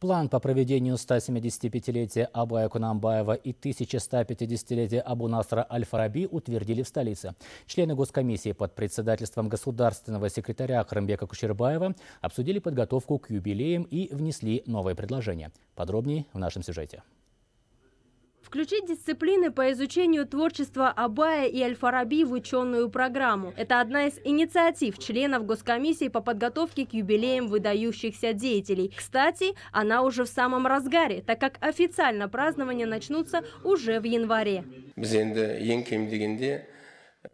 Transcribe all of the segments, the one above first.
План по проведению 175-летия Абая Кунамбаева и 1150-летия Абу Насра Аль-Фараби утвердили в столице. Члены Госкомиссии под председательством государственного секретаря Крамбека Кушербаева обсудили подготовку к юбилеям и внесли новые предложения. Подробнее в нашем сюжете. Включить дисциплины по изучению творчества Абая и Аль-Фараби в ученую программу. Это одна из инициатив членов Госкомиссии по подготовке к юбилеям выдающихся деятелей. Кстати, она уже в самом разгаре, так как официально празднования начнутся уже в январе.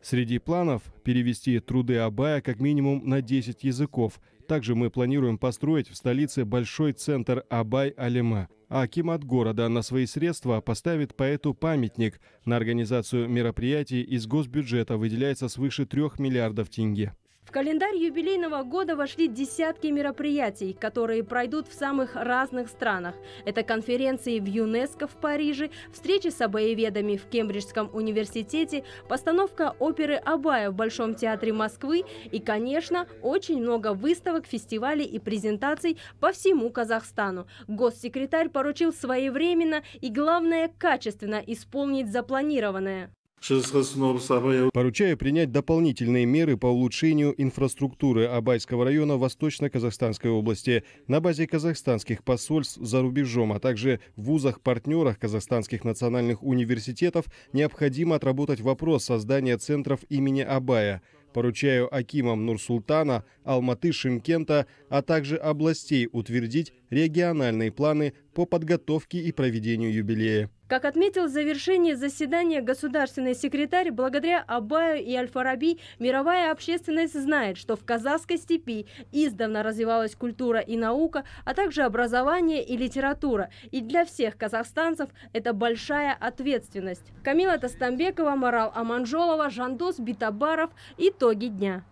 Среди планов – перевести труды Абая как минимум на 10 языков. Также мы планируем построить в столице большой центр абай алема Аким от города на свои средства поставит поэту памятник. На организацию мероприятий из госбюджета выделяется свыше трех миллиардов тенге. В календарь юбилейного года вошли десятки мероприятий, которые пройдут в самых разных странах. Это конференции в ЮНЕСКО в Париже, встречи с обоеведами в Кембриджском университете, постановка оперы Абая в Большом театре Москвы и, конечно, очень много выставок, фестивалей и презентаций по всему Казахстану. Госсекретарь поручил своевременно и, главное, качественно исполнить запланированное. Поручаю принять дополнительные меры по улучшению инфраструктуры Абайского района Восточно-Казахстанской области на базе казахстанских посольств за рубежом, а также в вузах-партнерах казахстанских национальных университетов необходимо отработать вопрос создания центров имени Абая. Поручаю Акимам Нурсултана, Алматы, Шимкента, а также областей утвердить региональные планы по подготовке и проведению юбилея. Как отметил завершение заседания государственный секретарь, благодаря Абаю и Аль-Фараби мировая общественность знает, что в казахской степи издавна развивалась культура и наука, а также образование и литература. И для всех казахстанцев это большая ответственность. Камила Тастамбекова, Марал Аманжолова, Жандос Битабаров. Итоги дня.